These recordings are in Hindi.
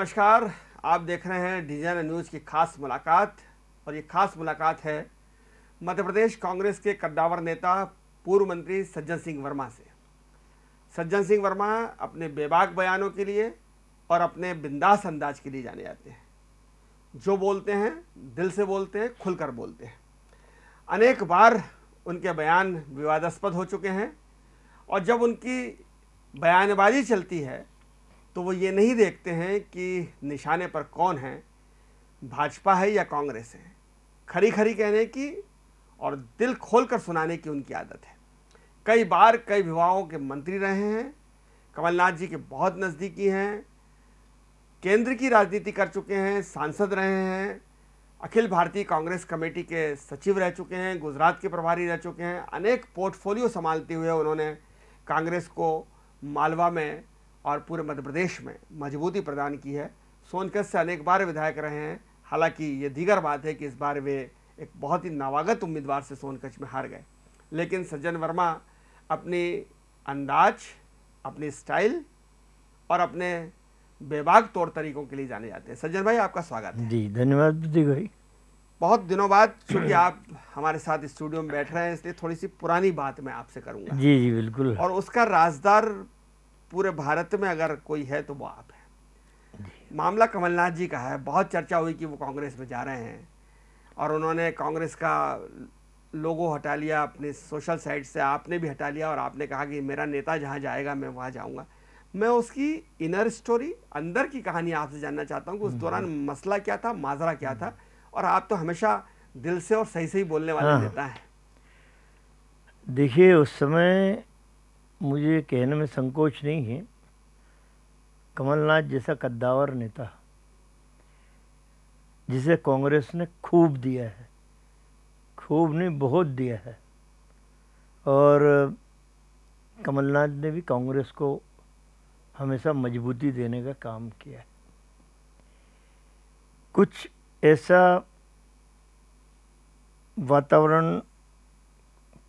नमस्कार आप देख रहे हैं डिजाइन न्यूज की खास मुलाकात और ये खास मुलाकात है मध्य प्रदेश कांग्रेस के कद्दावर नेता पूर्व मंत्री सज्जन सिंह वर्मा से सज्जन सिंह वर्मा अपने बेबाक बयानों के लिए और अपने बिंदास अंदाज के लिए जाने जाते हैं जो बोलते हैं दिल से बोलते हैं खुलकर बोलते हैं अनेक बार उनके बयान विवादास्पद हो चुके हैं और जब उनकी बयानबाजी चलती है तो वो ये नहीं देखते हैं कि निशाने पर कौन है भाजपा है या कांग्रेस है खरी खरी कहने की और दिल खोल कर सुनाने की उनकी आदत है कई बार कई विभागों के मंत्री रहे हैं कमलनाथ जी के बहुत नज़दीकी हैं केंद्र की राजनीति कर चुके हैं सांसद रहे हैं अखिल भारतीय कांग्रेस कमेटी के सचिव रह चुके हैं गुजरात के प्रभारी रह चुके हैं अनेक पोर्टफोलियो संभालते हुए उन्होंने कांग्रेस को मालवा में और पूरे मध्य प्रदेश में मजबूती प्रदान की है सोनकच्छ से अनेक बार विधायक रहे हैं हालांकि ये दीगर बात है कि इस बार वे एक बहुत ही नवागत उम्मीदवार से सोनकच्छ में हार गए लेकिन सज्जन वर्मा अपने अंदाज अपनी स्टाइल और अपने बेबाक तौर तरीकों के लिए जाने जाते हैं सज्जन भाई आपका स्वागत है जी धन्यवाद जी भाई बहुत दिनों बाद चूंकि आप हमारे साथ स्टूडियो में बैठ रहे हैं इसलिए थोड़ी सी पुरानी बात मैं आपसे करूँगा जी जी बिल्कुल और उसका राजदार पूरे भारत में अगर कोई है तो वो आप हैं मामला कमलनाथ जी का है बहुत चर्चा हुई कि वो कांग्रेस में जा रहे हैं और उन्होंने कांग्रेस का लोगो हटा लिया अपने सोशल साइट से आपने भी हटा लिया और आपने कहा कि मेरा नेता जहाँ जाएगा मैं वहाँ जाऊँगा मैं उसकी इनर स्टोरी अंदर की कहानी आपसे जानना चाहता हूँ कि उस हम्म। दौरान मसला क्या था माजरा क्या था हम्म। और आप तो हमेशा दिल से और सही सही बोलने वाले हाँ। नेता हैं देखिए उस समय मुझे कहने में संकोच नहीं है कमलनाथ जैसा कद्दावर नेता जिसे कांग्रेस ने खूब दिया है खूब नहीं बहुत दिया है और कमलनाथ ने भी कांग्रेस को हमेशा मजबूती देने का काम किया है कुछ ऐसा वातावरण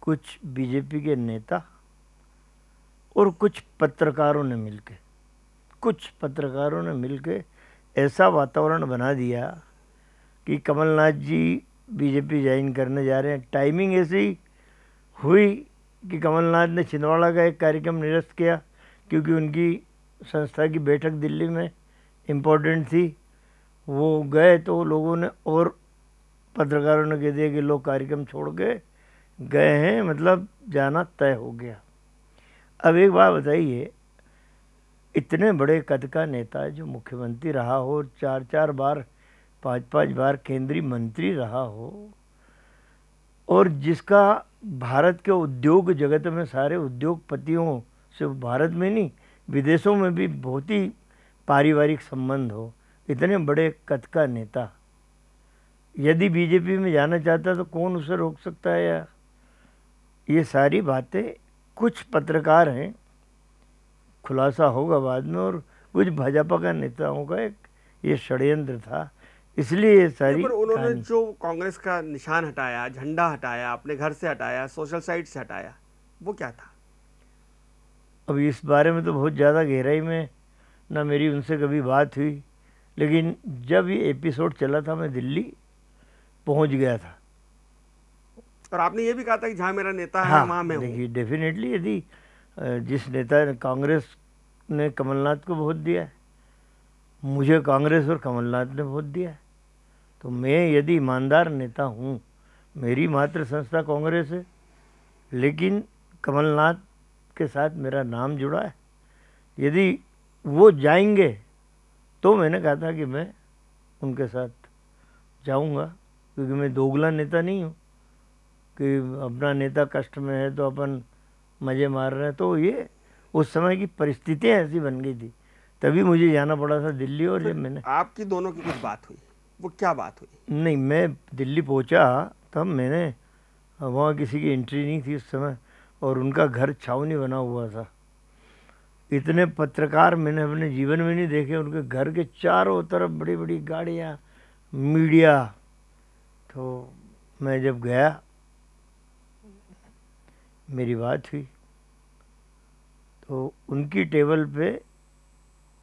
कुछ बीजेपी के नेता और कुछ पत्रकारों ने मिलके कुछ पत्रकारों ने मिलके ऐसा वातावरण बना दिया कि कमलनाथ जी बीजेपी ज्वाइन करने जा रहे हैं टाइमिंग ऐसी हुई कि कमलनाथ ने छिंदवाड़ा का एक कार्यक्रम निरस्त किया क्योंकि उनकी संस्था की बैठक दिल्ली में इम्पोर्टेंट थी वो गए तो लोगों ने और पत्रकारों ने कह दिया कि लोग कार्यक्रम छोड़ के गए हैं मतलब जाना तय हो गया अब एक बात बताइए इतने बड़े कद का नेता जो मुख्यमंत्री रहा हो चार चार बार पांच पांच बार केंद्रीय मंत्री रहा हो और जिसका भारत के उद्योग जगत में सारे उद्योगपतियों से भारत में नहीं विदेशों में भी बहुत ही पारिवारिक संबंध हो इतने बड़े कद का नेता यदि बीजेपी में जाना चाहता तो कौन उसे रोक सकता है या ये सारी बातें कुछ पत्रकार हैं खुलासा होगा बाद में और कुछ भाजपा का नेताओं का एक ये षड्यंत्र था इसलिए ये सारी पर उन्होंने जो कांग्रेस का निशान हटाया झंडा हटाया अपने घर से हटाया सोशल साइट से हटाया वो क्या था अब इस बारे में तो बहुत ज़्यादा गहराई में ना मेरी उनसे कभी बात हुई लेकिन जब ये एपिसोड चला था मैं दिल्ली पहुंच गया था और आपने ये भी कहा था कि जहाँ मेरा नेता है हाँ, वहाँ मैं देखिए डेफिनेटली यदि जिस नेता ने कांग्रेस ने कमलनाथ को वोट दिया है मुझे कांग्रेस और कमलनाथ ने वोट दिया है तो मैं यदि ईमानदार नेता हूँ मेरी मात्र संस्था कांग्रेस है लेकिन कमलनाथ के साथ मेरा नाम जुड़ा है यदि वो जाएंगे तो मैंने कहा था कि मैं उनके साथ जाऊंगा क्योंकि मैं दोगला नेता नहीं हूँ कि अपना नेता कष्ट में है तो अपन मज़े मार रहे हैं तो ये उस समय की परिस्थितियाँ ऐसी बन गई थी तभी मुझे जाना पड़ा था दिल्ली और जब तो मैंने आपकी दोनों की कुछ बात हुई वो क्या बात हुई नहीं मैं दिल्ली पहुँचा तब मैंने वहाँ किसी की एंट्री नहीं थी उस समय और उनका घर छावनी बना हुआ था इतने पत्रकार मैंने अपने जीवन में नहीं देखे उनके घर के चारों तरफ बड़ी बड़ी गाड़ियाँ मीडिया तो मैं जब गया मेरी बात हुई तो उनकी टेबल पे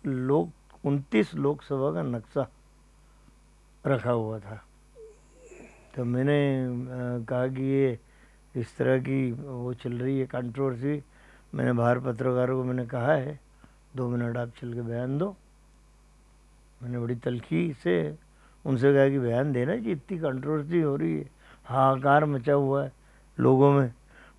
लोग उनतीस लोकसभा का नक्शा रखा हुआ था तो मैंने कहा कि ये इस तरह की वो चल रही है कंट्रोवर्सी मैंने बाहर पत्रकारों को मैंने कहा है दो मिनट आप चल के बयान दो मैंने बड़ी तलखी से उनसे कहा कि बयान देना कि इतनी कंट्रोवर्सी हो रही है हाहाकार मचा हुआ है लोगों में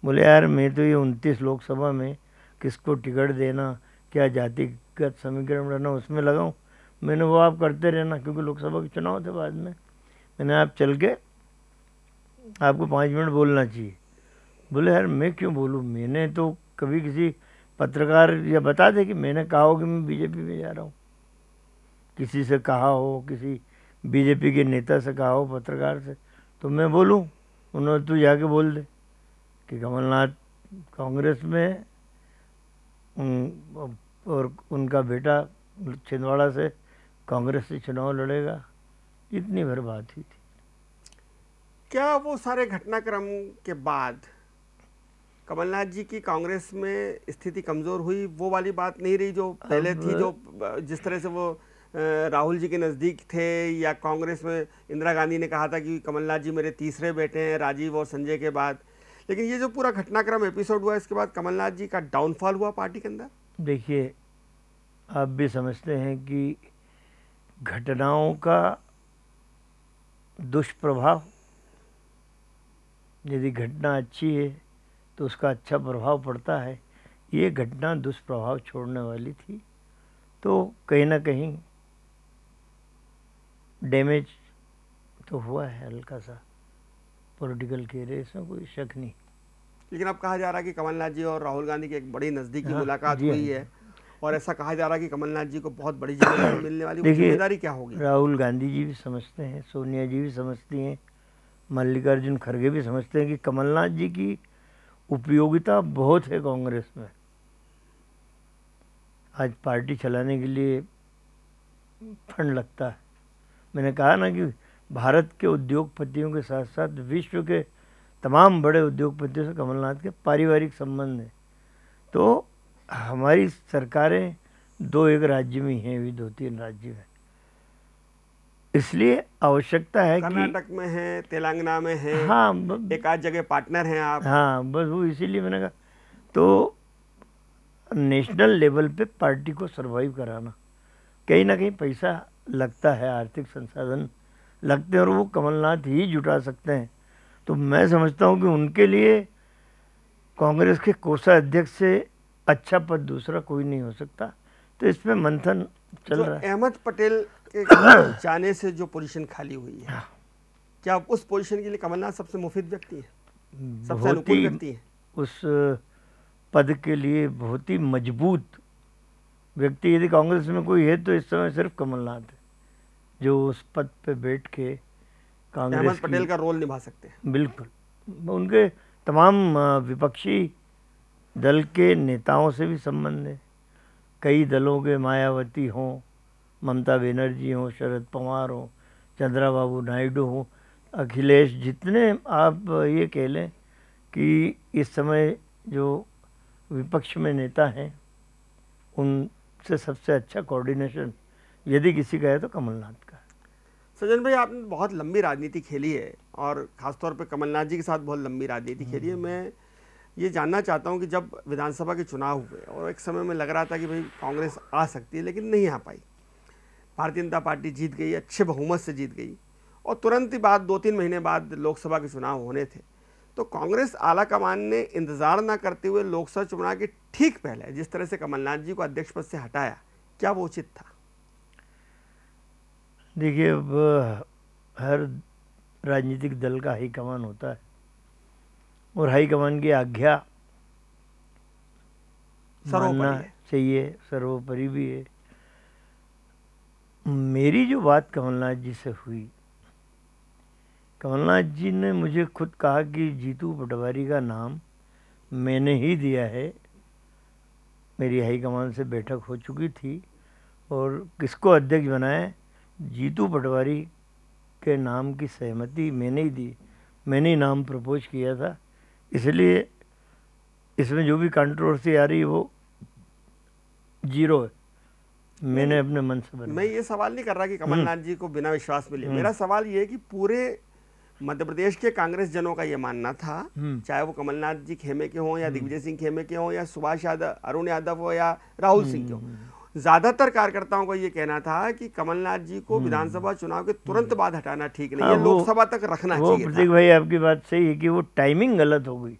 बोले यार मैं तो ये उनतीस लोकसभा में किसको टिकट देना क्या जातिगत समीकरण रहना उसमें लगाऊँ मैंने वो आप करते रहना क्योंकि लोकसभा के चुनाव थे बाद में मैंने आप चल के आपको पाँच मिनट बोलना चाहिए बोले यार मैं क्यों बोलूँ मैंने तो कभी किसी पत्रकार या बता दे कि मैंने कहा हो कि मैं बीजेपी में जा रहा हूँ किसी से कहा हो किसी बीजेपी के नेता से कहा हो पत्रकार से तो मैं बोलूँ उन्होंने तू तो जाके बोल दे कि कमलनाथ कांग्रेस में उन और उनका बेटा छिंदवाड़ा से कांग्रेस से चुनाव लड़ेगा इतनी भर बात ही थी क्या वो सारे घटनाक्रम के बाद कमलनाथ जी की कांग्रेस में स्थिति कमजोर हुई वो वाली बात नहीं रही जो पहले थी जो जिस तरह से वो राहुल जी के नज़दीक थे या कांग्रेस में इंदिरा गांधी ने कहा था कि कमलनाथ जी मेरे तीसरे बेटे हैं राजीव और संजय के बाद लेकिन ये जो पूरा घटनाक्रम एपिसोड हुआ इसके बाद कमलनाथ जी का डाउनफॉल हुआ पार्टी के अंदर देखिए आप भी समझते हैं कि घटनाओं का दुष्प्रभाव यदि घटना अच्छी है तो उसका अच्छा प्रभाव पड़ता है ये घटना दुष्प्रभाव छोड़ने वाली थी तो कहीं ना कहीं डैमेज तो हुआ है हल्का सा पॉलिटिकल केयर है इसमें कोई शक नहीं लेकिन अब कहा जा रहा है कि कमलनाथ जी और राहुल गांधी की एक बड़ी नज़दीकी हाँ, मुलाकात हाँ, हुई है और ऐसा कहा जा रहा है कि कमलनाथ जी को बहुत बड़ी जिम्मेदारी मिलने वाली जिम्मेदारी क्या होगी राहुल गांधी जी भी समझते हैं सोनिया जी भी समझती हैं मल्लिकार्जुन खड़गे भी समझते हैं कि कमलनाथ जी की उपयोगिता बहुत है कांग्रेस में आज पार्टी चलाने के लिए फंड लगता है मैंने कहा ना कि भारत के उद्योगपतियों के साथ साथ विश्व के तमाम बड़े उद्योगपतियों से कमलनाथ के पारिवारिक संबंध हैं तो हमारी सरकारें दो एक राज्य में हैं भी दो तीन राज्य में इसलिए आवश्यकता है कर्नाटक में है तेलंगाना में है हाँ एक आध जगह पार्टनर हैं आप हाँ बस वो इसीलिए मैंने कहा तो नेशनल लेवल पे पार्टी को सरवाइव कराना कहीं ना कहीं पैसा लगता है आर्थिक संसाधन लगते हैं और वो कमलनाथ ही जुटा सकते हैं तो मैं समझता हूँ कि उनके लिए कांग्रेस के कोषा अध्यक्ष से अच्छा पद दूसरा कोई नहीं हो सकता तो इसमें मंथन चल तो रहा है अहमद पटेल के जाने से जो पोजीशन खाली हुई है हाँ। क्या उस पोजीशन के लिए कमलनाथ सबसे मुफीद व्यक्ति है सबसे व्यक्ति है उस पद के लिए बहुत ही मजबूत व्यक्ति यदि कांग्रेस में कोई है तो इस समय सिर्फ कमलनाथ है जो उस पद पे बैठ के कांग्रेस पटेल का रोल निभा सकते हैं बिल्कुल उनके तमाम विपक्षी दल के नेताओं से भी संबंध है कई दलों के मायावती हों ममता बनर्जी हों शरद पवार हों चंद्रा बाबू नायडू हों अखिलेश जितने आप ये कह लें कि इस समय जो विपक्ष में नेता हैं उनसे सबसे अच्छा कोऑर्डिनेशन यदि किसी का है तो कमलनाथ सज्जन भाई आपने बहुत लंबी राजनीति खेली है और ख़ासतौर पर कमलनाथ जी के साथ बहुत लंबी राजनीति खेली है हम्म। मैं ये जानना चाहता हूँ कि जब विधानसभा के चुनाव हुए और एक समय में लग रहा था कि भाई कांग्रेस आ सकती है लेकिन नहीं आ पाई भारतीय जनता पार्टी जीत गई अच्छे बहुमत से जीत गई और तुरंत ही बाद दो तीन महीने बाद लोकसभा के चुनाव होने थे तो कांग्रेस आला कमान ने इंतज़ार ना करते हुए लोकसभा चुनाव के ठीक पहले जिस तरह से कमलनाथ जी को अध्यक्ष पद से हटाया क्या वो उचित था देखिए अब हर राजनीतिक दल का हाईकमान होता है और हाईकमान की आज्ञा मानना चाहिए सर्वोपरि भी है मेरी जो बात कमलनाथ जी से हुई कमलनाथ जी ने मुझे खुद कहा कि जीतू पटवारी का नाम मैंने ही दिया है मेरी हाईकमान से बैठक हो चुकी थी और किसको अध्यक्ष बनाए जीतू पटवारी के नाम की सहमति मैंने ही दी मैंने ही नाम प्रपोज किया था इसलिए इसमें जो भी कंट्रोवर्सी आ रही है वो जीरो है मैंने अपने मन से बना मैं ये सवाल नहीं कर रहा कि कमलनाथ हम्म। जी को बिना विश्वास मिले हम्म। मेरा सवाल ये है कि पूरे मध्य प्रदेश के कांग्रेस जनों का ये मानना था हम्म। चाहे वो कमलनाथ जी खेमे के हों या दिग्विजय सिंह खेमे के हों या सुभाष यादव अरुण यादव हो या राहुल सिंह के हों ज़्यादातर कार्यकर्ताओं का ये कहना था कि कमलनाथ जी को हम्म। विधानसभा चुनाव के तुरंत हम्म। बाद हटाना ठीक नहीं है हाँ, लोकसभा तक रखना वो चाहिए प्रतीक भाई आपकी बात सही है कि वो टाइमिंग गलत हो गई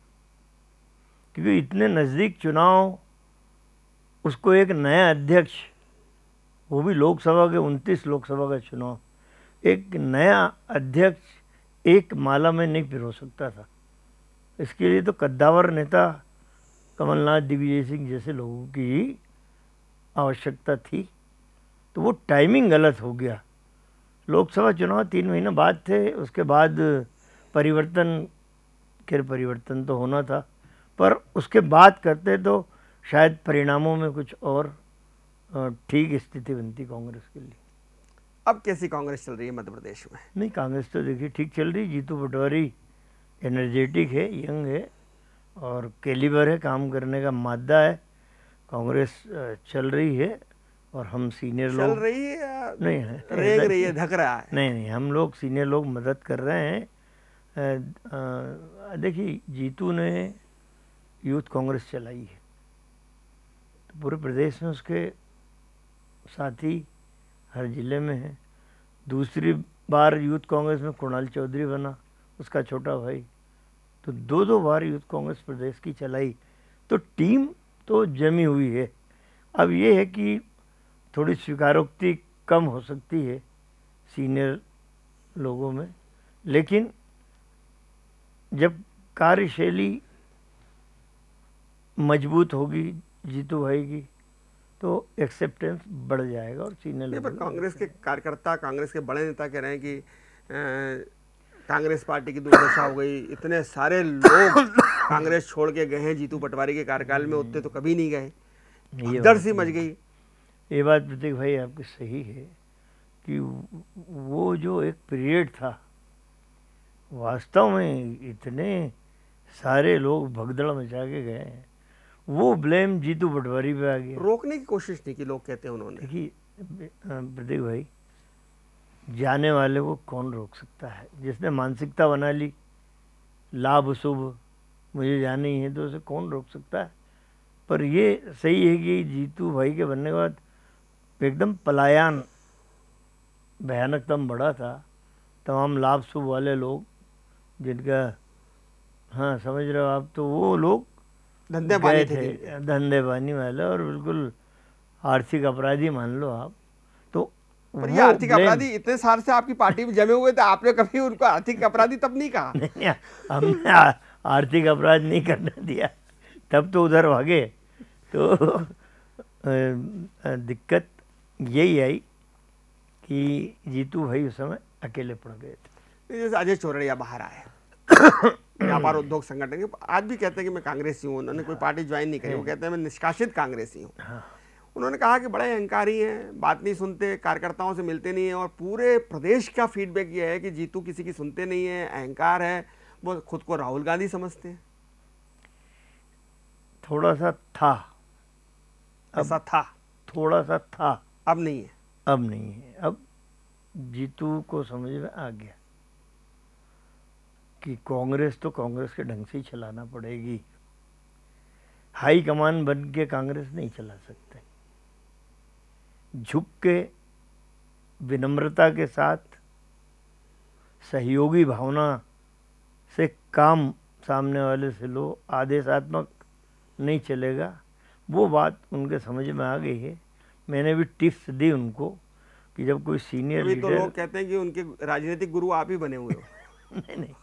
क्योंकि इतने नज़दीक चुनाव उसको एक नया अध्यक्ष वो भी लोकसभा के उनतीस लोकसभा का चुनाव एक नया अध्यक्ष एक माला में नहीं पिरो सकता था इसके लिए तो कद्दावर नेता कमलनाथ दिग्विजय सिंह जैसे लोगों की आवश्यकता थी तो वो टाइमिंग गलत हो गया लोकसभा चुनाव तीन महीने बाद थे उसके बाद परिवर्तन खैर परिवर्तन तो होना था पर उसके बाद करते तो शायद परिणामों में कुछ और ठीक स्थिति बनती कांग्रेस के लिए अब कैसी कांग्रेस चल रही है मध्य प्रदेश में नहीं कांग्रेस तो देखिए ठीक चल रही जीतू पटवारी एनर्जेटिक है यंग है और कैलिबर है काम करने का मादा है कांग्रेस चल रही है और हम सीनियर लोग चल रही है नहीं है रेग रही है धक रहा है नहीं नहीं हम लोग सीनियर लोग मदद कर रहे हैं देखिए जीतू ने यूथ कांग्रेस चलाई है तो पूरे प्रदेश में उसके साथी हर जिले में हैं दूसरी बार यूथ कांग्रेस में कुणाल चौधरी बना उसका छोटा भाई तो दो दो बार यूथ कांग्रेस प्रदेश की चलाई तो टीम तो जमी हुई है अब ये है कि थोड़ी स्वीकारोक्ति कम हो सकती है सीनियर लोगों में लेकिन जब कार्यशैली मजबूत होगी जीतू भाई की तो एक्सेप्टेंस बढ़ जाएगा और सीनियर लेवल पर कांग्रेस के कार्यकर्ता कांग्रेस के बड़े नेता कह रहे हैं कि कांग्रेस पार्टी की दुर्दशा हो गई इतने सारे लोग कांग्रेस छोड़ के गए हैं जीतू पटवारी के कार्यकाल में उतने तो कभी नहीं गए डर सी तो मच गई ये बात प्रतीक भाई आपकी सही है कि वो जो एक पीरियड था वास्तव में इतने सारे लोग भगदड़ मचा के गए हैं वो ब्लेम जीतू पटवारी पे आ गया रोकने की कोशिश नहीं की लोग कहते हैं उन्होंने कि प्रदीप भाई जाने वाले को कौन रोक सकता है जिसने मानसिकता बना ली लाभ शुभ मुझे जाना ही है तो उसे कौन रोक सकता है पर ये सही है कि जीतू भाई के बनने के बाद एकदम पलायन भयानकतम बड़ा था तमाम लाभ शुभ वाले लोग जिनका हाँ समझ रहे हो आप तो वो लोग धंधे पानी थे, धंधे पानी वाले और बिल्कुल आर्थिक अपराधी मान लो आप तो पर ये आर्थिक अपराधी इतने साल से आपकी पार्टी में जमे हुए थे आपने कभी उनको आर्थिक अपराधी तब नहीं कहा हमने आर्थिक अपराध नहीं करने दिया तब तो उधर भागे तो दिक्कत यही आई कि जीतू भाई उस समय अकेले पड़ गए थे तो जैसे अजय चौरड़िया बाहर आए व्यापार उद्योग संगठन के आज भी कहते हैं कि मैं कांग्रेसी हूँ उन्होंने हाँ। कोई पार्टी ज्वाइन नहीं करी वो हाँ। कहते हैं मैं निष्कासित कांग्रेसी हूँ हाँ। उन्होंने कहा कि बड़े अहंकारी हैं बात नहीं सुनते कार्यकर्ताओं से मिलते नहीं हैं और पूरे प्रदेश का फीडबैक ये है कि जीतू किसी की सुनते नहीं है अहंकार है वो खुद को राहुल गांधी समझते हैं थोड़ा सा था ऐसा था थोड़ा सा था अब नहीं है अब नहीं है अब जीतू को समझ में आ गया कि कांग्रेस तो कांग्रेस के ढंग से ही चलाना पड़ेगी हाई कमान बन के कांग्रेस नहीं चला सकते झुक के विनम्रता के साथ सहयोगी भावना से काम सामने वाले से लो आदेशात्मक नहीं चलेगा वो बात उनके समझ में आ गई है मैंने भी टिप्स दी उनको कि जब कोई सीनियर लीडर तो लोग कहते हैं कि उनके राजनीतिक गुरु आप ही बने हुए हो नहीं नहीं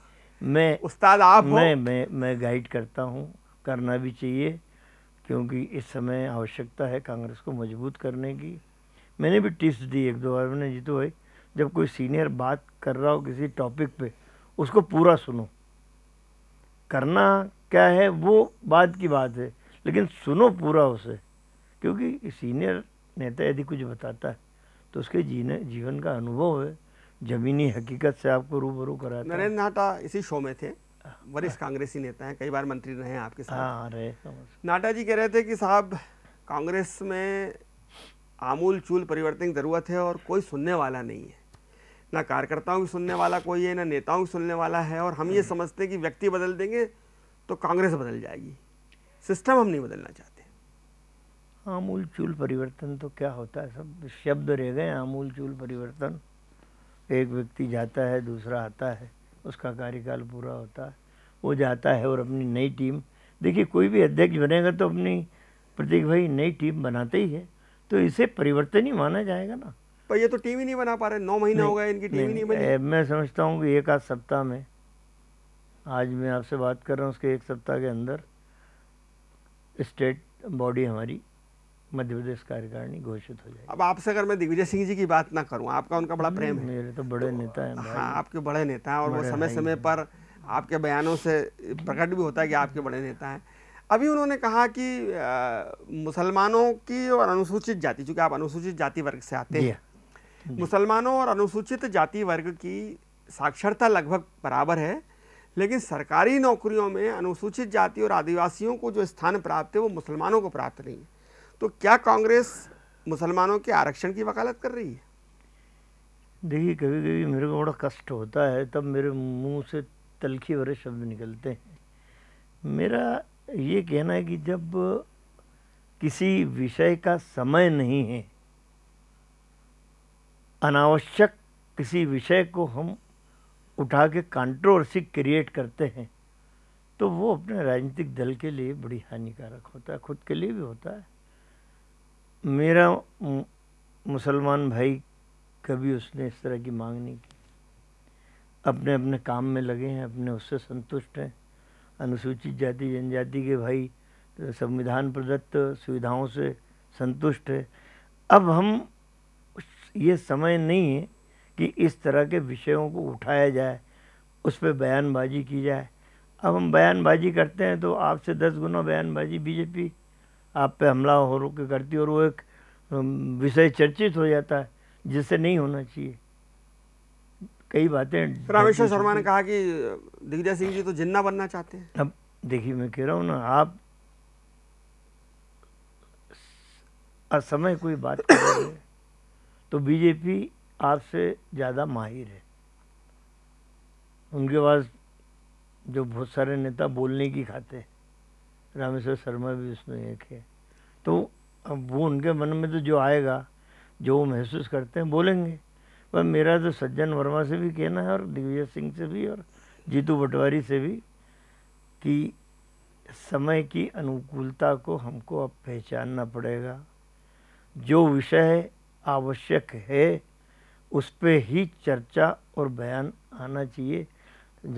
मैं उस्ताद आप मैं हो? मैं मैं गाइड करता हूँ करना भी चाहिए क्योंकि इस समय आवश्यकता है कांग्रेस को मजबूत करने की मैंने भी टिप्स दी एक दो बार मैंने जीतू भाई जब कोई सीनियर बात कर रहा हो किसी टॉपिक पे उसको पूरा सुनो करना क्या है वो बाद की बात है लेकिन सुनो पूरा उसे क्योंकि सीनियर नेता यदि कुछ बताता है तो उसके जीने जीवन का अनुभव है जमीनी हकीकत से आपको रूबरू कराता नरेंद्र नाटा इसी शो में थे हाँ। वरिष्ठ कांग्रेसी नेता हैं कई बार मंत्री रहे हैं आपके साथ हाँ रहे नाटा जी कह रहे थे कि साहब कांग्रेस में आमूल चूल परिवर्तन की ज़रूरत है और कोई सुनने वाला नहीं है ना कार्यकर्ताओं की सुनने वाला कोई है ना नेताओं की सुनने वाला है और हम ये हम्म। समझते हैं कि व्यक्ति बदल देंगे तो कांग्रेस बदल जाएगी सिस्टम हम नहीं बदलना चाहते आमूल चूल परिवर्तन तो क्या होता है सब शब्द रह गए आमूल चूल परिवर्तन एक व्यक्ति जाता है दूसरा आता है उसका कार्यकाल पूरा होता है वो जाता है और अपनी नई टीम देखिए कोई भी अध्यक्ष बनेगा तो अपनी प्रतीक भाई नई टीम बनाते ही है तो इसे परिवर्तन ही माना जाएगा ना पर ये तो टीवी नहीं बना पा रहे नौ महीना हो गया इनकी टीवी नहीं, नहीं बनी मैं समझता हूँ कि एक आध सप्ताह में आज मैं आपसे बात कर रहा हूँ उसके एक सप्ताह के अंदर स्टेट बॉडी हमारी मध्य प्रदेश कार्यकारिणी घोषित हो जाए अब आपसे अगर मैं दिग्विजय सिंह जी की बात ना करूँ आपका उनका बड़ा प्रेम है मेरे तो बड़े तो, नेता हैं हाँ आपके बड़े नेता हैं और वो समय समय पर आपके बयानों से प्रकट भी होता है कि आपके बड़े नेता हैं अभी उन्होंने कहा कि मुसलमानों की और अनुसूचित जाति चूँकि आप अनुसूचित जाति वर्ग से आते हैं मुसलमानों और अनुसूचित जाति वर्ग की साक्षरता लगभग बराबर है लेकिन सरकारी नौकरियों में अनुसूचित जाति और आदिवासियों को जो स्थान प्राप्त है वो मुसलमानों को प्राप्त नहीं है तो क्या कांग्रेस मुसलमानों के आरक्षण की वकालत कर रही है देखिए कभी कभी मेरे को बड़ा कष्ट होता है तब मेरे मुंह से तलखी भरे शब्द निकलते हैं मेरा ये कहना है कि जब किसी विषय का समय नहीं है अनावश्यक किसी विषय को हम उठा के कॉन्ट्रोवर्सी क्रिएट करते हैं तो वो अपने राजनीतिक दल के लिए बड़ी हानिकारक होता है खुद के लिए भी होता है मेरा मुसलमान भाई कभी उसने इस तरह की मांग नहीं की अपने अपने काम में लगे हैं अपने उससे संतुष्ट हैं अनुसूचित जाति जनजाति के भाई संविधान प्रदत्त सुविधाओं से संतुष्ट है अब हम ये समय नहीं है कि इस तरह के विषयों को उठाया जाए उस पर बयानबाजी की जाए अब हम बयानबाजी करते हैं तो आपसे दस गुना बयानबाजी बीजेपी आप पे हमला हो रो के करती है और वो एक विषय चर्चित हो जाता है जिससे नहीं होना चाहिए कई बातें रामेश्वर शर्मा ने कहा कि दिग्विजय सिंह जी तो जिन्ना बनना चाहते हैं अब देखिए मैं कह रहा हूँ ना आप असमय कोई बात कर रहे हैं तो बीजेपी आपसे ज़्यादा माहिर है उनके पास जो बहुत सारे नेता बोलने की खाते रामेश्वर शर्मा भी उसमें एक है तो अब वो उनके मन में तो जो आएगा जो वो महसूस करते हैं बोलेंगे पर मेरा तो सज्जन वर्मा से भी कहना है और दिग्विजय सिंह से भी और जीतू पटवारी से भी कि समय की अनुकूलता को हमको अब पहचानना पड़ेगा जो विषय है आवश्यक है उस पर ही चर्चा और बयान आना चाहिए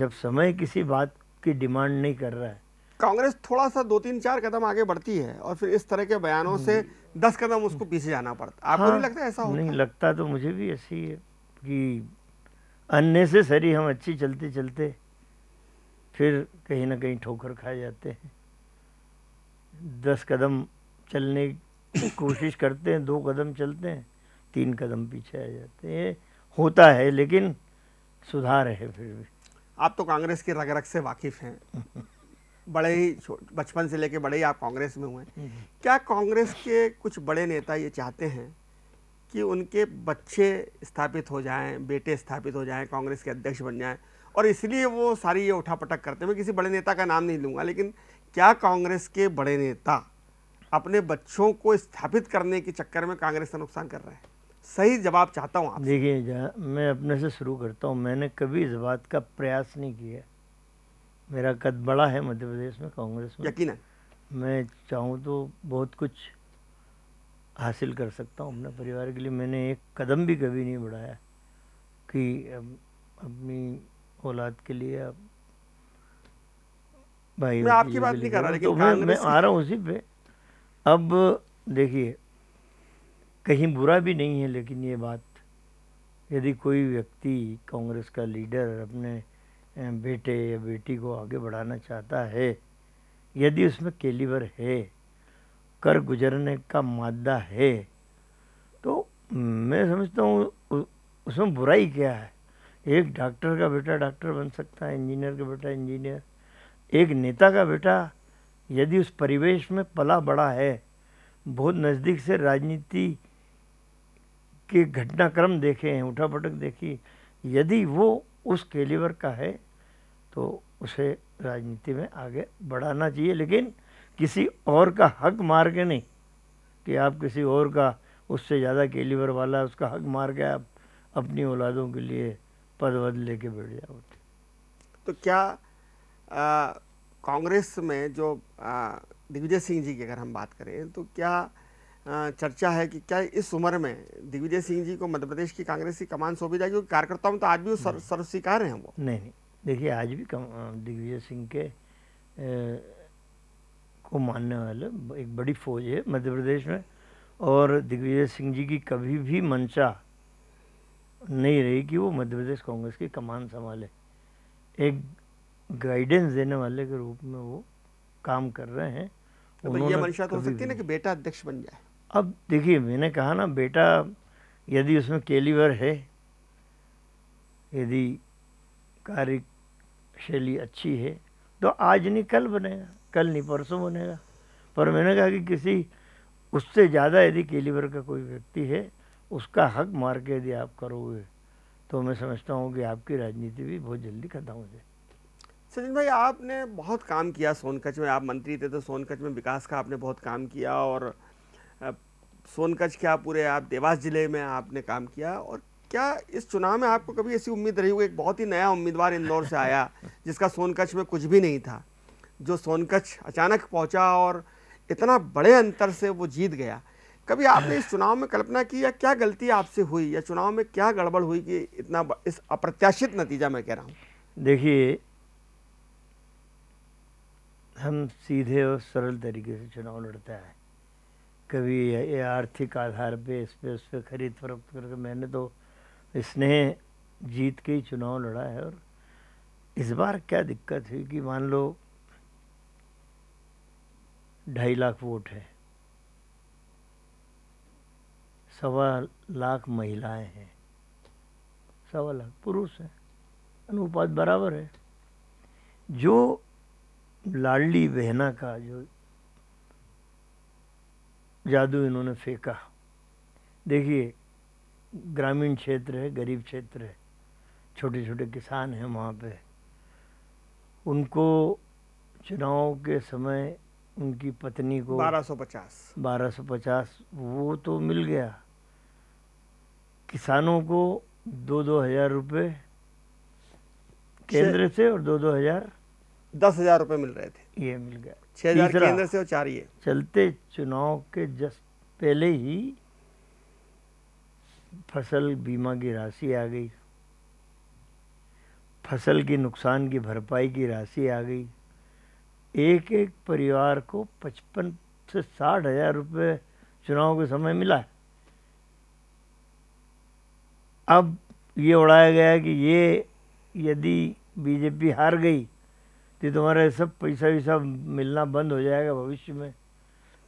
जब समय किसी बात की डिमांड नहीं कर रहा है कांग्रेस थोड़ा सा दो तीन चार कदम आगे बढ़ती है और फिर इस तरह के बयानों से हम्म। दस कदम उसको हाँ। पीछे जाना पड़ता आपको हाँ, नहीं लगता ऐसा होता नहीं लगता तो मुझे भी ऐसे ही है कि अननेसेसरी हम अच्छी चलते चलते फिर कहीं ना कहीं ठोकर खा जाते हैं दस कदम चलने की कोशिश करते हैं दो कदम चलते हैं तीन कदम पीछे आ जाते हैं होता है लेकिन सुधार है फिर भी आप तो कांग्रेस के रग रग से वाकिफ हैं बड़े ही बचपन से लेके बड़े ही आप कांग्रेस में हुए हम्म। क्या कांग्रेस के कुछ बड़े नेता ये चाहते हैं कि उनके बच्चे स्थापित हो जाएं बेटे स्थापित हो जाएं कांग्रेस के अध्यक्ष बन जाएं और इसलिए वो सारी ये उठा पटक करते हैं मैं किसी बड़े नेता का नाम नहीं लूँगा लेकिन क्या कांग्रेस के बड़े नेता अपने बच्चों को स्थापित करने के चक्कर में कांग्रेस का नुकसान कर रहे हैं सही जवाब चाहता हूँ देखिए मैं अपने से शुरू करता हूँ मैंने कभी इस बात का प्रयास नहीं किया मेरा कद बड़ा है मध्य प्रदेश में कांग्रेस में यकीन है मैं चाहूँ तो बहुत कुछ हासिल कर सकता हूँ अपने परिवार के लिए मैंने एक कदम भी कभी नहीं बढ़ाया कि अपनी औलाद के लिए अब भाई मैं आपकी बात नहीं कर रहा लेकिन तो मैं, मैं आ रहा हूँ उसी पे अब देखिए कहीं बुरा भी नहीं है लेकिन ये बात यदि कोई व्यक्ति कांग्रेस का लीडर अपने बेटे या बेटी को आगे बढ़ाना चाहता है यदि उसमें केलीवर है कर गुजरने का मादा है तो मैं समझता हूँ उसमें बुराई क्या है एक डॉक्टर का बेटा डॉक्टर बन सकता है इंजीनियर का बेटा इंजीनियर एक नेता का बेटा यदि उस परिवेश में पला बड़ा है बहुत नज़दीक से राजनीति के घटनाक्रम देखे हैं उठा पटक देखी यदि वो उस केलीवर का है तो उसे राजनीति में आगे बढ़ाना चाहिए लेकिन किसी और का हक मार के नहीं कि आप किसी और का उससे ज़्यादा केलीवर वाला उसका हक मार के आप अपनी औलादों के लिए पद वद लेके बैठ जाओ तो क्या कांग्रेस में जो दिग्विजय सिंह जी की अगर हम बात करें तो क्या चर्चा है कि क्या इस उम्र में दिग्विजय सिंह जी को मध्य प्रदेश की कांग्रेस की कमान सौंपी जाएगी क्योंकि कार्यकर्ताओं में तो आज भी सर, स्वीकार हैं वो नहीं नहीं देखिए आज भी दिग्विजय सिंह के ए, को मानने वाले एक बड़ी फौज है मध्य प्रदेश में और दिग्विजय सिंह जी की कभी भी मंशा नहीं रही कि वो मध्य प्रदेश कांग्रेस की कमान संभाले एक गाइडेंस देने वाले के रूप में वो काम कर रहे हैं तो ये मंशा तो हो सकती है ना कि बेटा अध्यक्ष बन जाए अब देखिए मैंने कहा ना बेटा यदि उसमें केलीवर है यदि कार्य शैली अच्छी है तो आज नहीं कल बनेगा कल नहीं परसों बनेगा पर मैंने कहा कि किसी उससे ज़्यादा यदि केलीवर का कोई व्यक्ति है उसका हक मार के यदि आप करोगे तो मैं समझता हूँ कि आपकी राजनीति भी बहुत जल्दी खत्म हो जाए सचिन भाई आपने बहुत काम किया सोनकच्छ में आप मंत्री थे तो सोनकच में विकास का आपने बहुत काम किया और सोनकच्छ क्या पूरे आप देवास जिले में आपने काम किया और क्या इस चुनाव में आपको कभी ऐसी उम्मीद रही होगी एक बहुत ही नया उम्मीदवार इंदौर से आया जिसका सोनकच में कुछ भी नहीं था जो सोनकच अचानक पहुंचा और इतना बड़े अंतर से वो जीत गया कभी आपने इस चुनाव में कल्पना की या क्या गलती आपसे हुई या चुनाव में क्या गड़बड़ हुई कि इतना इस अप्रत्याशित नतीजा मैं कह रहा हूँ देखिए हम सीधे और सरल तरीके से चुनाव लड़ता है कभी ये आर्थिक आधार पे इस पे उस पर खरीद फरोख्त करके मैंने तो इसने जीत के ही चुनाव लड़ा है और इस बार क्या दिक्कत हुई कि मान लो ढाई लाख वोट है सवा लाख महिलाएं हैं सवा लाख पुरुष हैं अनुपात बराबर है जो लाडली बहना का जो जादू इन्होंने फेंका देखिए ग्रामीण क्षेत्र है गरीब क्षेत्र है छोटे छोटे किसान हैं वहाँ पे उनको चुनाव के समय उनकी पत्नी को 1250 1250 वो तो मिल गया किसानों को दो दो हज़ार रुपये केंद्र से और दो दो हज़ार दस हज़ार रुपये मिल रहे थे ये मिल गया केंद्र से और चार ये चलते चुनाव के जस्ट पहले ही फसल बीमा की राशि आ गई फसल की नुकसान की भरपाई की राशि आ गई एक एक परिवार को पचपन से साठ हज़ार रुपये चुनाव के समय मिला अब ये उड़ाया गया कि ये यदि बीजेपी हार गई कि तुम्हारा सब पैसा वैसा मिलना बंद हो जाएगा भविष्य में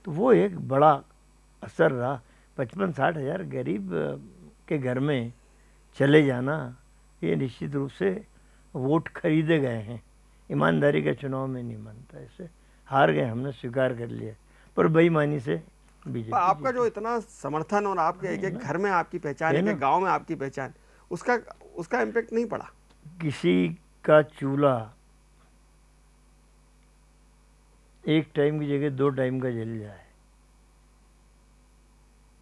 तो वो एक बड़ा असर रहा पचपन साठ हज़ार गरीब के घर में चले जाना ये निश्चित रूप से वोट खरीदे गए हैं ईमानदारी का चुनाव में नहीं मानता ऐसे हार गए हमने स्वीकार कर लिया पर बेईमानी से बीजेपी आपका जो इतना समर्थन और आपके एक एक घर में आपकी पहचान एक गांव में आपकी पहचान उसका उसका इम्पेक्ट नहीं पड़ा किसी का चूल्हा एक टाइम की जगह दो टाइम का जल जाए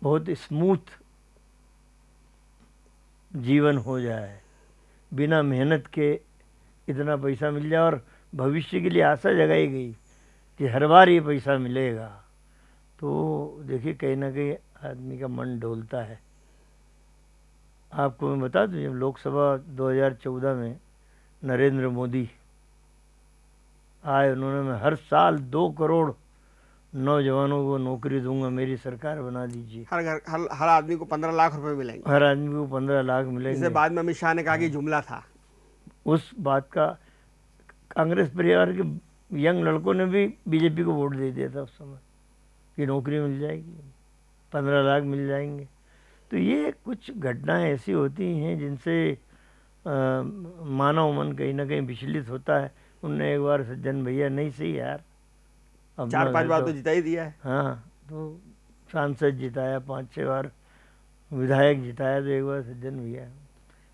बहुत स्मूथ जीवन हो जाए बिना मेहनत के इतना पैसा मिल जाए और भविष्य के लिए आशा जगाई गई कि हर बार ये पैसा मिलेगा तो देखिए कहीं ना कहीं आदमी का मन डोलता है आपको मैं बता दूँ जब लोकसभा 2014 में नरेंद्र मोदी आए उन्होंने मैं हर साल दो करोड़ नौजवानों को नौकरी दूंगा मेरी सरकार बना दीजिए हर घर हर हर आदमी को पंद्रह लाख रुपए मिलेंगे हर आदमी को पंद्रह लाख मिलेंगे बाद में अमित शाह ने कहा कि जुमला था उस बात का कांग्रेस परिवार के यंग लड़कों ने भी बीजेपी को वोट दे दिया था उस समय कि नौकरी मिल जाएगी पंद्रह लाख मिल जाएंगे तो ये कुछ घटनाएं ऐसी होती हैं जिनसे मानव मन कहीं ना कहीं विचलित होता है उनने एक बार सज्जन भैया नहीं सही यार अब चार पांच बार तो, तो, जिता ही दिया है हाँ तो सांसद जिताया पांच छः बार विधायक जिताया तो एक बार सज्जन भैया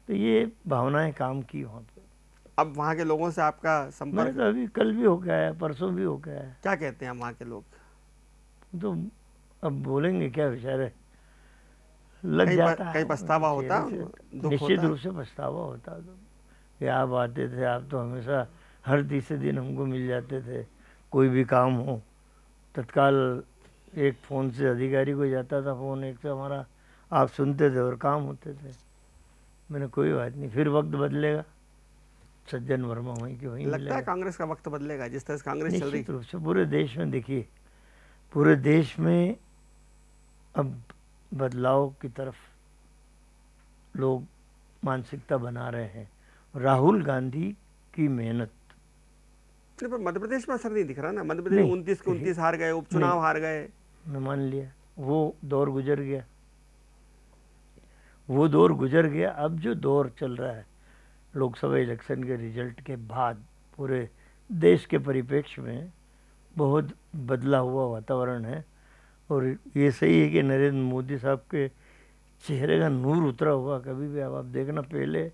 तो ये भावनाएं काम की वहाँ पे अब वहाँ के लोगों से आपका संपर्क तो अभी कल भी हो गया है परसों भी हो गया है क्या कहते हैं वहाँ के लोग तो अब बोलेंगे क्या बेचारे लग कही जाता कहीं पछतावा होता निश्चित रूप से पछतावा होता तो आप आते थे आप तो हमेशा हर तीसरे दिन हमको मिल जाते थे कोई भी काम हो तत्काल एक फ़ोन से अधिकारी को जाता था फ़ोन एक से तो हमारा आप सुनते थे और काम होते थे मैंने कोई बात नहीं फिर वक्त बदलेगा सज्जन वर्मा वहीं के वहीं लगता है कांग्रेस का वक्त बदलेगा जिस तरह से कांग्रेस चल रही रूप से पूरे देश में देखिए पूरे देश में अब बदलाव की तरफ लोग मानसिकता बना रहे हैं राहुल गांधी की मेहनत नहीं पर मध्य प्रदेश में असर नहीं दिख रहा ना मध्य प्रदेश उनतीस को उनतीस हार गए उपचुनाव हार गए मान लिया वो दौर गुजर गया वो दौर गुजर गया अब जो दौर चल रहा है लोकसभा इलेक्शन के रिजल्ट के बाद पूरे देश के परिप्रेक्ष्य में बहुत बदला हुआ वातावरण है और ये सही है कि नरेंद्र मोदी साहब के चेहरे का नूर उतरा हुआ कभी भी अब आप देखना पहले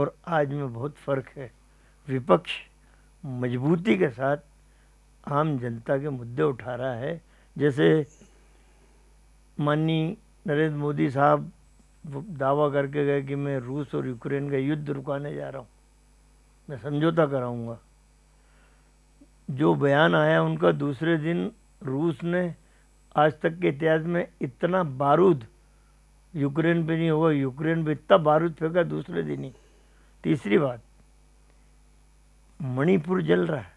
और आज में बहुत फ़र्क है विपक्ष मजबूती के साथ आम जनता के मुद्दे उठा रहा है जैसे माननीय नरेंद्र मोदी साहब दावा करके गए कि मैं रूस और यूक्रेन का युद्ध रुकाने जा रहा हूँ मैं समझौता कराऊंगा जो बयान आया उनका दूसरे दिन रूस ने आज तक के इतिहास में इतना बारूद यूक्रेन पे नहीं होगा यूक्रेन पे इतना बारूद फेंका दूसरे दिन ही तीसरी बात मणिपुर जल रहा है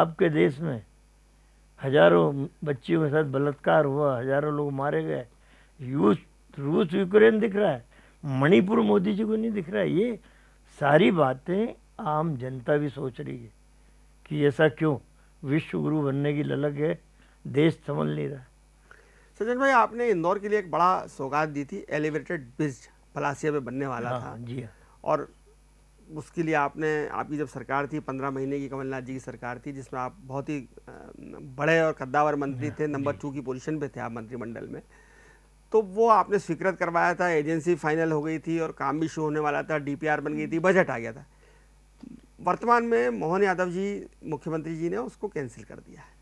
आपके देश में हजारों बच्चियों के साथ बलात्कार हुआ हजारों लोग मारे गए यूस रूस यूक्रेन दिख रहा है मणिपुर मोदी जी को नहीं दिख रहा है ये सारी बातें आम जनता भी सोच रही है कि ऐसा क्यों विश्व गुरु बनने की ललक है देश संभल नहीं रहा सज्जन भाई आपने इंदौर के लिए एक बड़ा सौगात दी थी एलिवेटेड ब्रिज पलासिया में बनने वाला हाँ, था जी हाँ। और उसके लिए आपने आपकी जब सरकार थी पंद्रह महीने की कमलनाथ जी की सरकार थी जिसमें आप बहुत ही बड़े और कद्दावर मंत्री थे नंबर टू की पोजीशन पे थे आप मंत्रिमंडल में तो वो आपने स्वीकृत करवाया था एजेंसी फाइनल हो गई थी और काम भी शुरू होने वाला था डीपीआर बन गई थी बजट आ गया था वर्तमान में मोहन यादव जी मुख्यमंत्री जी ने उसको कैंसिल कर दिया है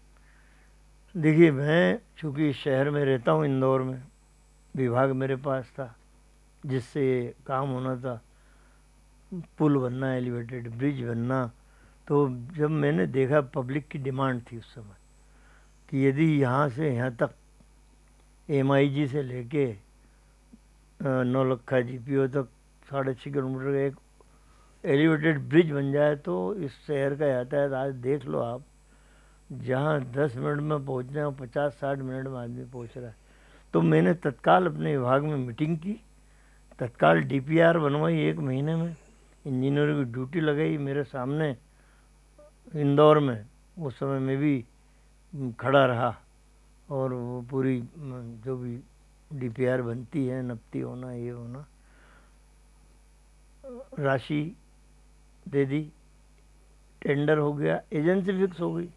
देखिए मैं चूँकि शहर में रहता हूँ इंदौर में विभाग मेरे पास था जिससे काम होना था पुल बनना एलिवेटेड ब्रिज बनना तो जब मैंने देखा पब्लिक की डिमांड थी उस समय कि यदि यहाँ से यहाँ तक एम से लेके नौलखा जी पी ओ तक साढ़े छः किलोमीटर का एक एलिवेटेड ब्रिज बन जाए तो इस शहर का यातायात आज देख लो आप जहाँ दस मिनट में पहुँच रहे हैं पचास साठ मिनट में आदमी पहुँच रहा है तो मैंने तत्काल अपने विभाग में मीटिंग की तत्काल डीपीआर बनवाई एक महीने में इंजीनियर की ड्यूटी लगाई मेरे सामने इंदौर में उस समय में भी खड़ा रहा और वो पूरी जो भी डीपीआर बनती है नपती होना ये होना राशि दे दी टेंडर हो गया एजेंसी फिक्स हो गई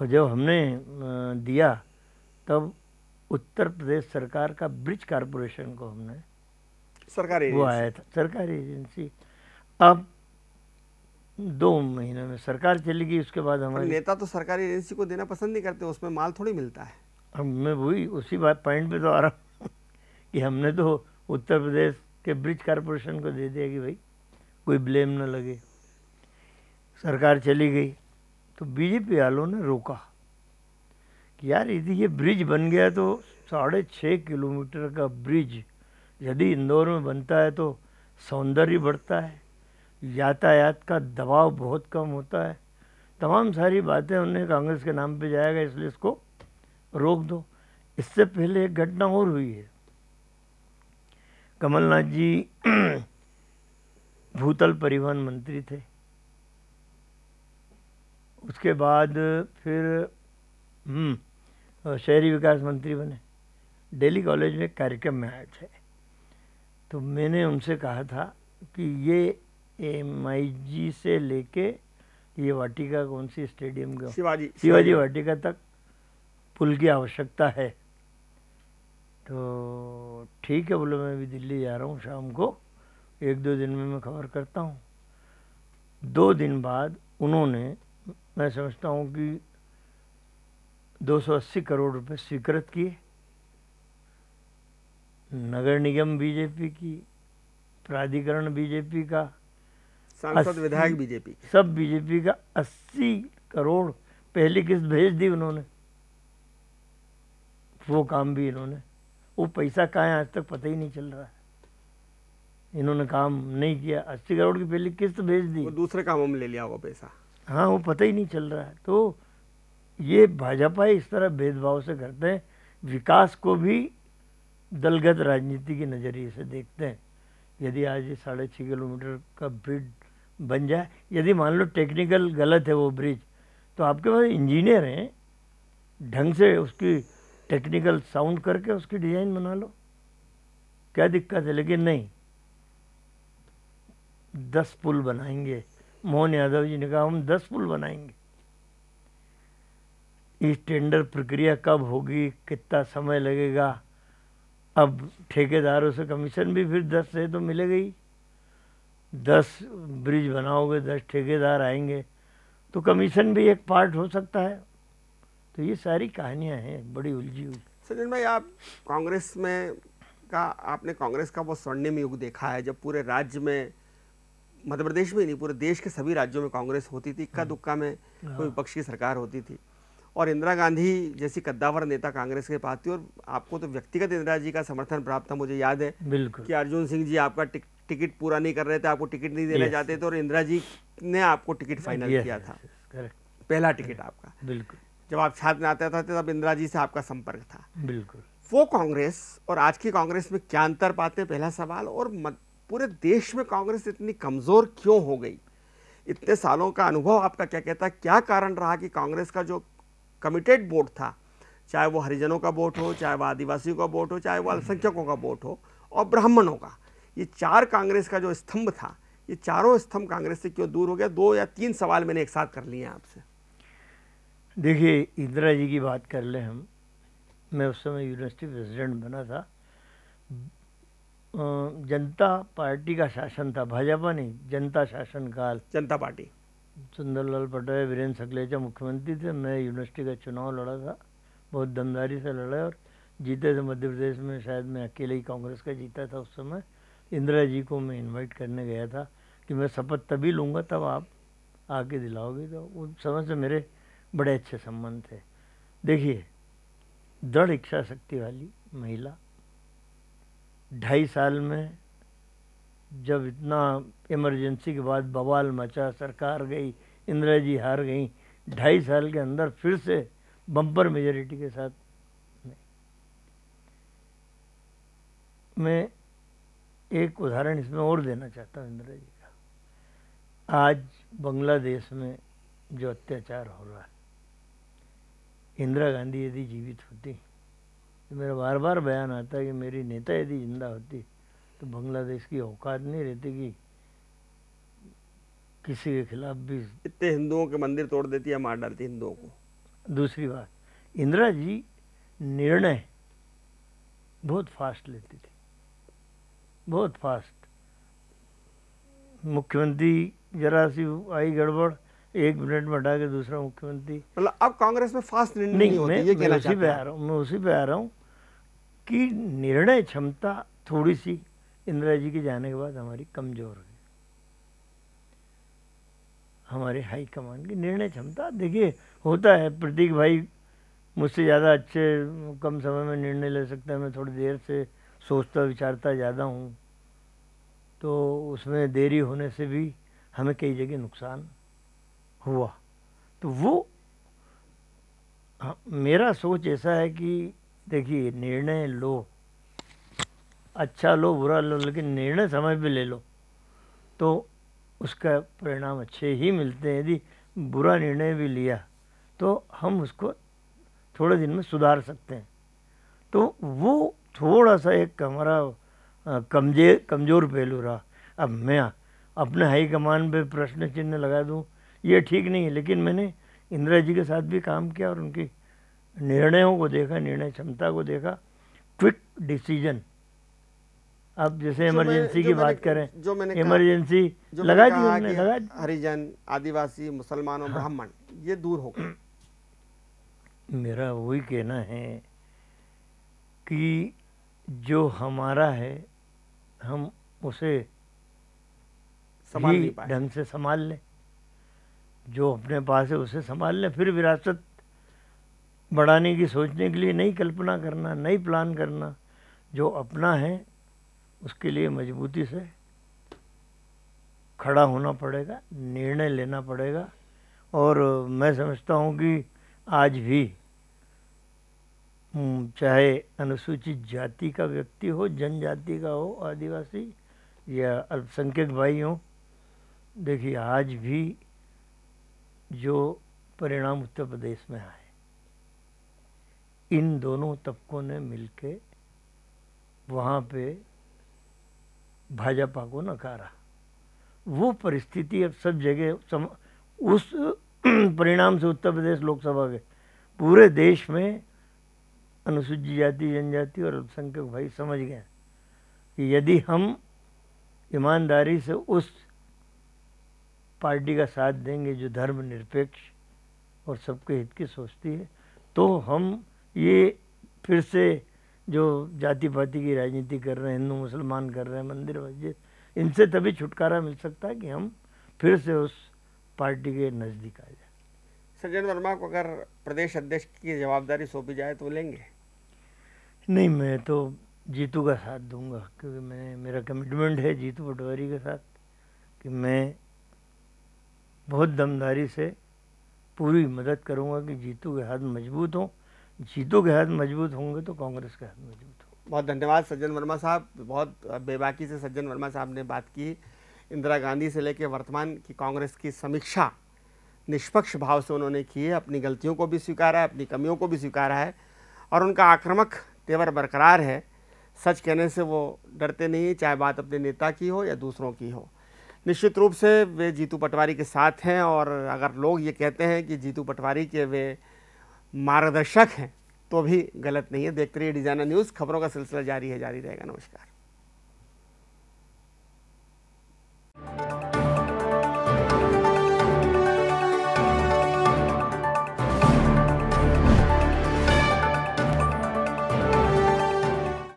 और जब हमने दिया तब उत्तर प्रदेश सरकार का ब्रिज कारपोरेशन को हमने सरकारी वो आया था सरकारी एजेंसी अब दो महीने में सरकार चली गई उसके बाद हमारे नेता तो सरकारी एजेंसी को देना पसंद नहीं करते उसमें माल थोड़ी मिलता है अब मैं वही उसी बात पॉइंट पे तो आ रहा हूँ कि हमने तो उत्तर प्रदेश के ब्रिज कारपोरेशन को दे दिया कि भाई कोई ब्लेम ना लगे सरकार चली गई तो बीजेपी वालों ने रोका कि यार यदि ये ब्रिज बन गया तो साढ़े छः किलोमीटर का ब्रिज यदि इंदौर में बनता है तो सौंदर्य बढ़ता है यातायात का दबाव बहुत कम होता है तमाम सारी बातें उन्हें कांग्रेस के नाम पे जाएगा इसलिए इसको रोक दो इससे पहले एक घटना और हुई है कमलनाथ जी भूतल परिवहन मंत्री थे उसके बाद फिर हम्म, शहरी विकास मंत्री बने दिल्ली कॉलेज में कार्यक्रम में आए थे तो मैंने उनसे कहा था कि ये एम जी से लेके ये वाटिका कौन सी स्टेडियम का शिवाजी शिवाजी वाटिका तक पुल की आवश्यकता है तो ठीक है बोलो मैं भी दिल्ली जा रहा हूँ शाम को एक दो दिन में मैं खबर करता हूँ दो दिन बाद उन्होंने मैं समझता हूँ कि 280 करोड़ रुपए स्वीकृत किए नगर निगम बीजेपी की प्राधिकरण बीजेपी का सांसद विधायक बीजेपी सब बीजेपी का अस्सी करोड़ पहली किस्त भेज दी उन्होंने वो काम भी इन्होंने वो पैसा कहाँ है आज तक पता ही नहीं चल रहा है इन्होंने काम नहीं किया अस्सी करोड़ की पहली किस्त भेज दी वो दूसरे कामों में ले लिया वो पैसा हाँ वो पता ही नहीं चल रहा है तो ये भाजपा इस तरह भेदभाव से करते हैं विकास को भी दलगत राजनीति के नज़रिए से देखते हैं यदि आज ये साढ़े छः किलोमीटर का ब्रिज बन जाए यदि मान लो टेक्निकल गलत है वो ब्रिज तो आपके पास इंजीनियर हैं ढंग से उसकी टेक्निकल साउंड करके उसकी डिज़ाइन बना लो क्या दिक्कत है लेकिन नहीं दस पुल बनाएंगे मोहन यादव जी ने कहा हम दस पुल बनाएंगे इस टेंडर प्रक्रिया कब होगी कितना समय लगेगा अब ठेकेदारों से कमीशन भी फिर दस से तो मिलेगा ही दस ब्रिज बनाओगे दस ठेकेदार आएंगे तो कमीशन भी एक पार्ट हो सकता है तो ये सारी कहानियां हैं बड़ी उलझी हुई सचिन भाई आप कांग्रेस में का आपने कांग्रेस का वो स्वर्णिम युग देखा है जब पूरे राज्य में मध्य प्रदेश में नहीं पूरे देश के सभी राज्यों में कांग्रेस होती थी इक्का हाँ। दुक्का में हाँ। कोई विपक्ष की सरकार होती थी और इंदिरा गांधी जैसी कद्दावर नेता कांग्रेस के पास थी और आपको तो व्यक्तिगत इंदिरा जी का समर्थन प्राप्त था मुझे याद है बिल्कुल कि अर्जुन सिंह जी आपका टिक, टिकट पूरा नहीं कर रहे थे आपको टिकट नहीं देना चाहते थे और इंदिरा जी ने आपको टिकट फाइनल किया था पहला टिकट आपका बिल्कुल जब आप छात्र आते थे तब इंदिरा जी से आपका संपर्क था बिल्कुल वो कांग्रेस और आज की कांग्रेस में क्या अंतर पाते पहला सवाल और पूरे देश में कांग्रेस इतनी कमज़ोर क्यों हो गई इतने सालों का अनुभव आपका क्या कहता है क्या कारण रहा कि कांग्रेस का जो कमिटेड वोट था चाहे वो हरिजनों का वोट हो चाहे वो आदिवासियों का वोट हो चाहे वो अल्पसंख्यकों का वोट हो और ब्राह्मणों का ये चार कांग्रेस का जो स्तंभ था ये चारों स्तंभ कांग्रेस से क्यों दूर हो गया दो या तीन सवाल मैंने एक साथ कर लिए हैं आपसे देखिए इंदिरा जी की बात कर ले हम मैं उस समय यूनिवर्सिटी प्रेसिडेंट बना था जनता पार्टी का शासन था भाजपा नहीं जनता शासन काल जनता पार्टी सुंदरलाल पटवाई वीरेंद्र सकलेचा मुख्यमंत्री थे मैं यूनिवर्सिटी का चुनाव लड़ा था बहुत दमदारी से लड़ा और जीते थे मध्य प्रदेश में शायद मैं अकेले ही कांग्रेस का जीता था उस समय इंदिरा जी को मैं इनवाइट करने गया था कि मैं शपथ तभी लूँगा तब आप आके दिलाओगे तो उस समय से मेरे बड़े अच्छे संबंध थे देखिए दृढ़ इच्छा शक्ति वाली महिला ढाई साल में जब इतना इमरजेंसी के बाद बवाल मचा सरकार गई इंदिरा जी हार गई ढाई साल के अंदर फिर से बम्पर मेजोरिटी के साथ मैं एक उदाहरण इसमें और देना चाहता हूँ इंदिरा जी का आज बांग्लादेश में जो अत्याचार हो रहा है इंदिरा गांधी यदि जीवित होती तो मेरा बार बार बयान आता है कि मेरी नेता यदि जिंदा होती तो बांग्लादेश की औकात नहीं रहती कि किसी के खिलाफ भी इतने हिंदुओं के मंदिर तोड़ देती है मार डालती हिंदुओं को दूसरी बात इंदिरा जी निर्णय बहुत फास्ट लेती थी बहुत फास्ट मुख्यमंत्री जरा सी आई गड़बड़ एक मिनट में हटा के दूसरा मुख्यमंत्री मतलब अब कांग्रेस में फास्ट निर्णय नहीं, नहीं होती मैं, ये मैं उसी पे आ रहा हूँ मैं उसी पे आ रहा हूँ कि निर्णय क्षमता थोड़ी सी इंदिरा जी के जाने के बाद हमारी कमज़ोर हुई हमारे हाई कमान की निर्णय क्षमता देखिए होता है प्रतीक भाई मुझसे ज़्यादा अच्छे कम समय में निर्णय ले सकते हैं मैं थोड़ी देर से सोचता विचारता ज़्यादा हूँ तो उसमें देरी होने से भी हमें कई जगह नुकसान हुआ तो वो हाँ, मेरा सोच ऐसा है कि देखिए निर्णय लो अच्छा लो बुरा लो लेकिन निर्णय समय पे ले लो तो उसका परिणाम अच्छे ही मिलते हैं यदि बुरा निर्णय भी लिया तो हम उसको थोड़े दिन में सुधार सकते हैं तो वो थोड़ा सा एक हमारा कमजे कमज़ोर पहलू रहा अब मैं अपने हाई कमान पे प्रश्न चिन्ह लगा दूँ ये ठीक नहीं है लेकिन मैंने इंदिरा जी के साथ भी काम किया और उनकी निर्णयों को देखा निर्णय क्षमता को देखा क्विक डिसीजन अब जैसे इमरजेंसी की बात करें जो मैंने इमरजेंसी लगा दी हमने लगा हरिजन आदिवासी मुसलमान और हाँ। ब्राह्मण ये दूर हो गए मेरा वही कहना है कि जो हमारा है हम उसे ही ढंग से संभाल लें जो अपने पास है उसे संभाल लें फिर विरासत बढ़ाने की सोचने के लिए नई कल्पना करना नई प्लान करना जो अपना है उसके लिए मजबूती से खड़ा होना पड़ेगा निर्णय लेना पड़ेगा और मैं समझता हूँ कि आज भी हम्म, चाहे अनुसूचित जाति का व्यक्ति हो जनजाति का हो आदिवासी या अल्पसंख्यक भाई हों देखिए आज भी जो परिणाम उत्तर प्रदेश में आए इन दोनों तबकों ने मिलके वहाँ पे भाजपा को नकारा वो परिस्थिति अब सब जगह सम, उस परिणाम से उत्तर प्रदेश लोकसभा के पूरे देश में अनुसूचित जाति जनजाति और अल्पसंख्यक भाई समझ गए कि यदि हम ईमानदारी से उस पार्टी का साथ देंगे जो धर्म निरपेक्ष और सबके हित की सोचती है तो हम ये फिर से जो जाति पाति की राजनीति कर रहे हैं हिंदू मुसलमान कर रहे हैं मंदिर मस्जिद इनसे तभी छुटकारा मिल सकता है कि हम फिर से उस पार्टी के नज़दीक आ जाए सज्जन वर्मा को अगर प्रदेश अध्यक्ष की जवाबदारी सौंपी जाए तो लेंगे नहीं मैं तो जीतू का साथ दूंगा क्योंकि मैं मेरा कमिटमेंट है जीतू पटवारी के साथ कि मैं बहुत दमदारी से पूरी मदद करूंगा कि जीतू के हाथ मजबूत हों जीतों के हाथ मजबूत होंगे तो कांग्रेस के हाथ मजबूत होंगे बहुत धन्यवाद सज्जन वर्मा साहब बहुत बेबाकी से सज्जन वर्मा साहब ने बात की इंदिरा गांधी से लेकर वर्तमान की कांग्रेस की समीक्षा निष्पक्ष भाव से उन्होंने की है अपनी गलतियों को भी स्वीकारा है अपनी कमियों को भी स्वीकारा है और उनका आक्रामक तेवर बरकरार है सच कहने से वो डरते नहीं चाहे बात अपने नेता की हो या दूसरों की हो निश्चित रूप से वे जीतू पटवारी के साथ हैं और अगर लोग ये कहते हैं कि जीतू पटवारी के वे मार्गदर्शक हैं तो भी गलत नहीं है देखते रहिए डिजाइनर न्यूज़ खबरों का सिलसिला जारी है जारी रहेगा नमस्कार